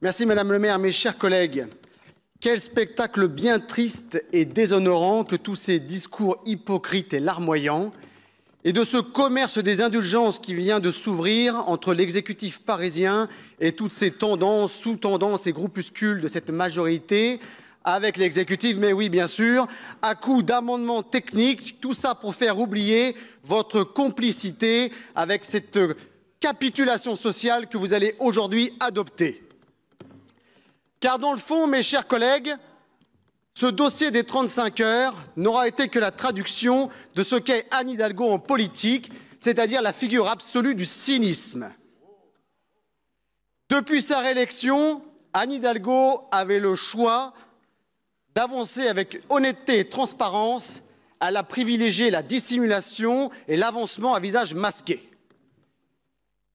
Merci Madame le maire, mes chers collègues. Quel spectacle bien triste et déshonorant que tous ces discours hypocrites et larmoyants, et de ce commerce des indulgences qui vient de s'ouvrir entre l'exécutif parisien et toutes ces tendances, sous-tendances et groupuscules de cette majorité, avec l'exécutif, mais oui, bien sûr, à coup d'amendements techniques, tout ça pour faire oublier votre complicité avec cette capitulation sociale que vous allez aujourd'hui adopter. Car dans le fond, mes chers collègues, ce dossier des 35 heures n'aura été que la traduction de ce qu'est Anne Hidalgo en politique, c'est-à-dire la figure absolue du cynisme. Depuis sa réélection, Anne Hidalgo avait le choix d'avancer avec honnêteté et transparence. Elle a privilégié la dissimulation et l'avancement à visage masqué.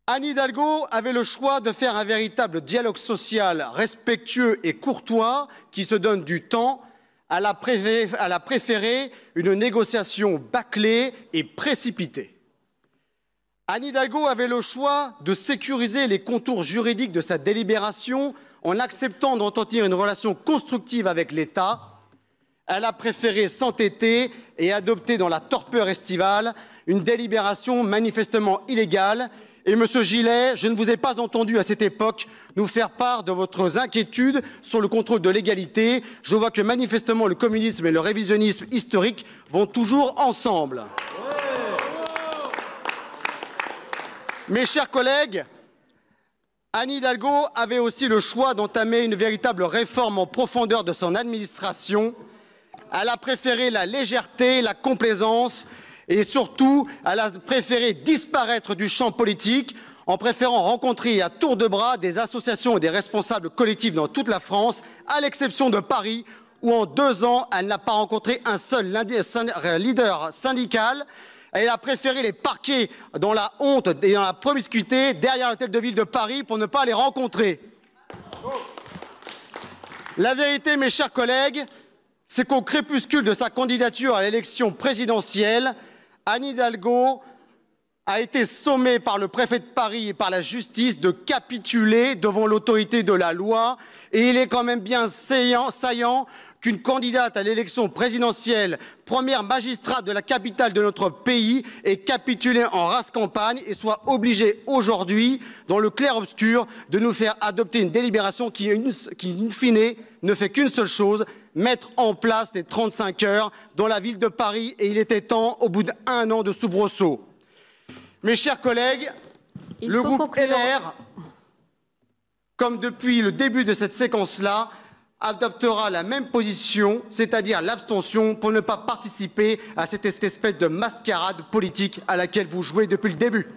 Anne Hidalgo avait le choix de faire un véritable dialogue social respectueux et courtois qui se donne du temps. Elle a, préféré, une négociation bâclée et précipitée. Anne Hidalgo avait le choix de sécuriser les contours juridiques de sa délibération en acceptant d'entretenir une relation constructive avec l'État. Elle a préféré s'entêter et adopter dans la torpeur estivale une délibération manifestement illégale et Monsieur Gillet, je ne vous ai pas entendu à cette époque nous faire part de votre inquiétude sur le contrôle de l'égalité. Je vois que manifestement le communisme et le révisionnisme historique vont toujours ensemble. Mes chers collègues, Anne Hidalgo avait aussi le choix d'entamer une véritable réforme en profondeur de son administration. Elle a préféré la légèreté, la complaisance et surtout, elle a préféré disparaître du champ politique en préférant rencontrer à tour de bras des associations et des responsables collectifs dans toute la France, à l'exception de Paris, où en deux ans, elle n'a pas rencontré un seul leader syndical. Elle a préféré les parquer dans la honte et dans la promiscuité derrière l'hôtel de ville de Paris pour ne pas les rencontrer. La vérité, mes chers collègues, c'est qu'au crépuscule de sa candidature à l'élection présidentielle, Anne Hidalgo a été sommée par le préfet de Paris et par la justice de capituler devant l'autorité de la loi. Et il est quand même bien saillant, qu'une candidate à l'élection présidentielle, première magistrate de la capitale de notre pays, ait capitulé en race campagne et soit obligée aujourd'hui, dans le clair-obscur, de nous faire adopter une délibération qui, qui in fine, ne fait qu'une seule chose, mettre en place les 35 heures dans la ville de Paris et il était temps au bout d'un an de soubresaut. Mes chers collègues, le groupe LR, comme depuis le début de cette séquence-là, adoptera la même position, c'est-à-dire l'abstention, pour ne pas participer à cette espèce de mascarade politique à laquelle vous jouez depuis le début.